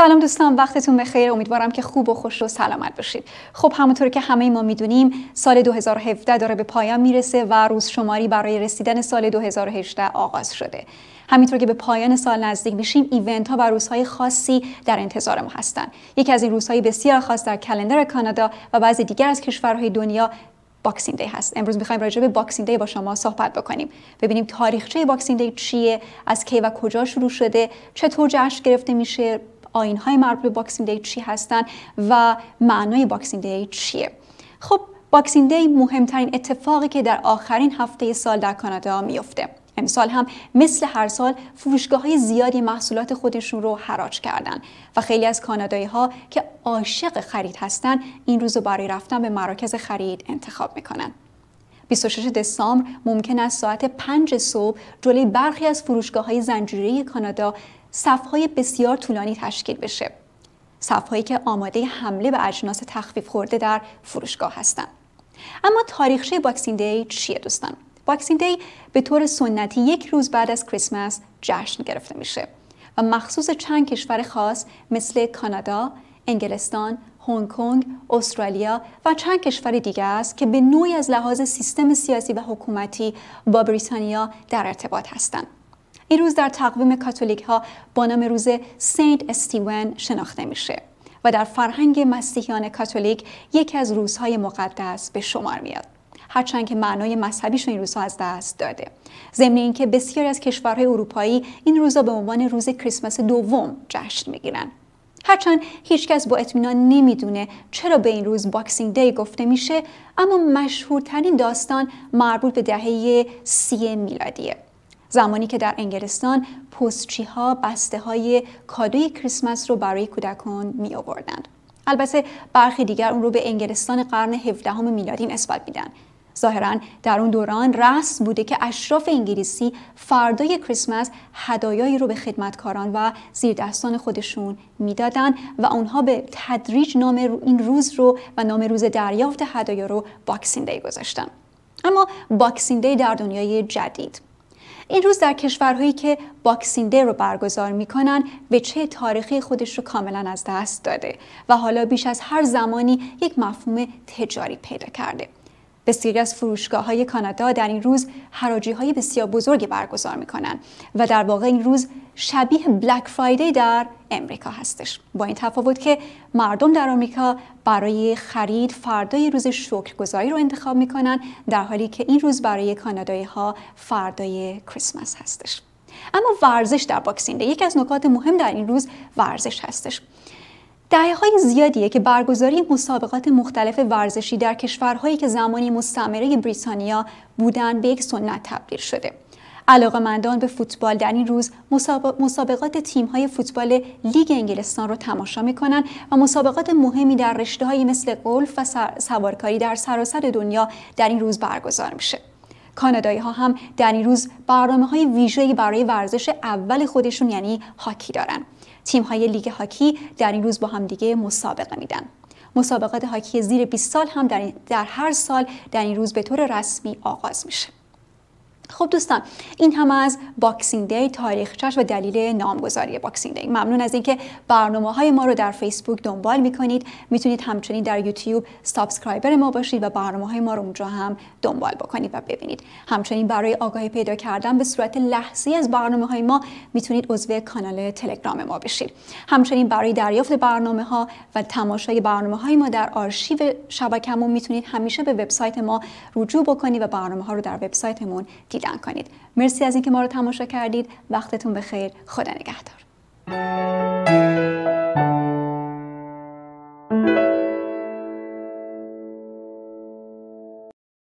سلام دوستان وقتتون بخیر امیدوارم که خوب و خوش و سلامت باشید خب همونطور که همه ما میدونیم سال 2017 داره به پایان میرسه و روز شماری برای رسیدن سال 2018 آغاز شده همینطور که به پایان سال نزدیک میشیم ایونت ها و روزهای خاصی در انتظار ما هستن یکی از این روزهای بسیار خاص در کلندر کانادا و بعضی دیگر از کشورهای دنیا باکسین دی هست امروز میخوایم راجع به باکسین دی با شما صحبت بکنیم ببینیم تاریخچه باکسین دی چیه از کی و کجا شروع شده چطور جشن گرفته میشه آین های مربوط به دی چی هستند و معنای باکسینگ دی چیه خب باکسینگ دی مهمترین اتفاقی که در آخرین هفته سال در کانادا میفته امسال هم مثل هر سال فروشگاه های زیادی محصولات خودشون رو حراج کردن و خیلی از کانادایی ها که عاشق خرید هستن این روز رو برای رفتن به مراکز خرید انتخاب میکنن 26 دسامبر ممکن است ساعت 5 صبح جلوی برخی از فروشگاه های زنجیره کانادا صفهای بسیار طولانی تشکیل بشه صفهایی که آماده حمله به اجناس تخفیف خورده در فروشگاه هستند اما تاریخچه باکسین دی چیه دوستان باکسین دی به طور سنتی یک روز بعد از کریسمس جشن گرفته میشه و مخصوص چند کشور خاص مثل کانادا، انگلستان، هنگ کنگ، استرالیا و چند کشور دیگه است که به نوعی از لحاظ سیستم سیاسی و حکومتی با بریتانیا در ارتباط هستند. این روز در تقویم کاتولیک ها با نام روز سنت استیون شناخته میشه و در فرهنگ مسیحیان کاتولیک یکی از روزهای مقدس به شمار میاد هرچند که معنای مذهبیش این روزها از دست داده ضمن اینکه بسیاری از کشورهای اروپایی این روزا به عنوان روز کریسمس دوم جشن میگیرن هرچند هیچکس با اطمینان نمیدونه چرا به این روز باکسینگ دی گفته میشه اما مشهورترین داستان مربوط به دهه سی میلادیه زمانی که در انگلستان پستچی ها بسته های کادوی کریسمس رو برای کودکان می آوردند. البته برخی دیگر اون رو به انگلستان قرن 17 میلادی نسبت میدن. ظاهرا در اون دوران رسم بوده که اشراف انگلیسی فردای کریسمس هدایایی رو به خدمتکاران و زیردستان خودشون میدادن و اونها به تدریج نام این روز رو و نام روز دریافت هدایا رو باکسینگ دی گذاشتن اما باکسینگ در دنیای جدید این روز در کشورهایی که باکسینده رو برگزار میکنن به چه تاریخی خودش رو کاملا از دست داده و حالا بیش از هر زمانی یک مفهوم تجاری پیدا کرده بسیاری از فروشگاه های کانادا در این روز حراجی های بسیار بزرگی برگزار کنند و در واقع این روز شبیه بلک فرایدی در امریکا هستش با این تفاوت که مردم در آمریکا برای خرید فردای روز شکرگزاری رو انتخاب میکنن در حالی که این روز برای کانادایی ها فردای کریسمس هستش اما ورزش در باکسینده یکی از نکات مهم در این روز ورزش هستش دهه های زیادیه که برگزاری مسابقات مختلف ورزشی در کشورهایی که زمانی مستعمره بریتانیا بودن به یک سنت تبدیل شده. مندان به فوتبال در این روز مسابقات های فوتبال لیگ انگلستان رو تماشا می‌کنند و مسابقات مهمی در رشته‌هایی مثل گلف و سوارکاری در سراسر دنیا در این روز برگزار میشه. کانادایی ها هم در این روز برنامه های ویژه‌ای برای ورزش اول خودشون یعنی هاکی دارن. تیم های لیگ هاکی در این روز با هم دیگه مسابقه میدن. مسابقات هاکی زیر 20 سال هم در, در هر سال در این روز به طور رسمی آغاز میشه. خب دوستان این هم از باکسینگ دی تاریخچش و دلیل نامگذاری باکسینگ دی ممنون از اینکه برنامه های ما رو در فیسبوک دنبال میکنید میتونید همچنین در یوتیوب سابسکرایبر ما باشید و برنامه های ما رو اونجا هم دنبال بکنید و ببینید همچنین برای آگاهی پیدا کردن به صورت لحظی از برنامه های ما میتونید عضو کانال تلگرام ما بشید همچنین برای دریافت برنامه ها و تماشای برنامه های ما در آرشیو شبکه‌مون میتونید همیشه به وبسایت ما رجوع بکنید و برنامه ها رو در وبسایتمون کنید مرسی از اینکه ما رو تماشا کردید وقتتون بخیر خدا نگهدار